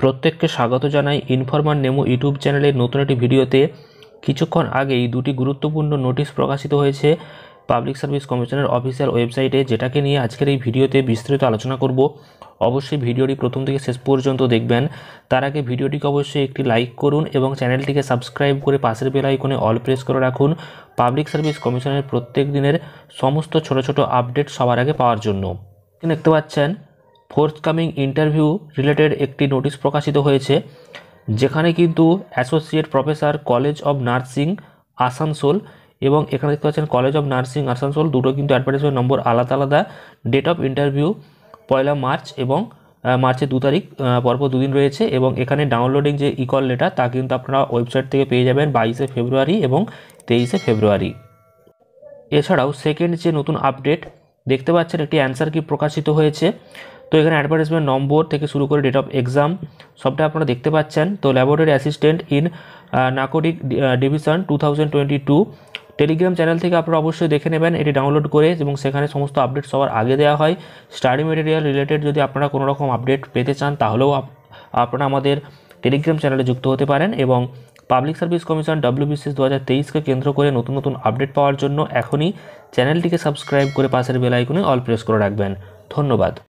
প্রত্যেককে স্বাগত জানাই ইনফরমার নেমো ইউটিউব চ্যানেলের নতুন একটি ভিডিওতে কিছুক্ষণ আগেই দুটি গুরুত্বপূর্ণ নোটিশ প্রকাশিত হয়েছে পাবলিক সার্ভিস কমিশনের অফিসিয়াল ওয়েবসাইটে যেটাকে নিয়ে আজকের এই ভিডিওতে বিস্তারিত আলোচনা করব অবশ্যই ভিডিওটি প্রথম থেকে শেষ পর্যন্ত দেখবেন তার আগে ভিডিওটিকে অবশ্যই একটি লাইক করুন এবং চ্যানেলটিকে সাবস্ক্রাইব করে পাশের বেল আইকনে অল প্রেস করে রাখুন পাবলিক সার্ভিস কমিশনের প্রত্যেক দিনের সমস্ত ছোট ছোট আপডেট সবার আগে পাওয়ার জন্য দেখতে পাচ্ছেন ফোর্থকামিং ইন্টারভিউ রিলেটেড একটি নোটিশ প্রকাশিত হয়েছে যেখানে কিন্তু associate professor college of nursing Asansol এবং এখানে দেখতে পাচ্ছেন কলেজ অব নার্সিং আসানসোল দুটো কিন্তু অ্যাডভার্টাইজমেন্ট নম্বর আলাদা আলাদা ডেট অফ ইন্টারভিউ পয়লা মার্চ এবং মার্চের দু তারিখ পরপর দুদিন রয়েছে এবং এখানে ডাউনলোডিং যে ইকল লেটার তা কিন্তু আপনারা ওয়েবসাইট থেকে পেয়ে যাবেন বাইশে ফেব্রুয়ারি এবং তেইশে ফেব্রুয়ারি এছাড়াও সেকেন্ড যে নতুন আপডেট দেখতে পাচ্ছেন একটি অ্যান্সার কি প্রকাশিত হয়েছে তো এখানে অ্যাডভার্টাইজমেন্ট নম্বর থেকে শুরু করে ডেট অফ এক্সাম সবটা আপনারা দেখতে পাচ্ছেন তো laboratory assistant in narcotic division two thousand twenty two Telegram channel থেকে আপনারা অবশ্যই দেখে নেবেন এটি ডাউনলোড করে এবং সেখানে সমস্ত আপডেট সবার আগে দেওয়া হয় স্টাডি মেটেরিয়াল রিলেটেড যদি আপনারা কোনো রকম আপডেট পেতে চান তাহলেও আপনারা আমাদের টেলিগ্রাম চ্যানেলে যুক্ত হতে পারেন এবং পাবলিক সার্ভিস কমিশন ডব্লিউবিসিএস দু হাজার তেইশকে কেন্দ্র করে নতুন নতুন আপডেট পাওয়ার জন্য এখনই চ্যানেলটিকে সাবস্ক্রাইব করে পাশের বেল অল প্রেস করে রাখবেন ধন্যবাদ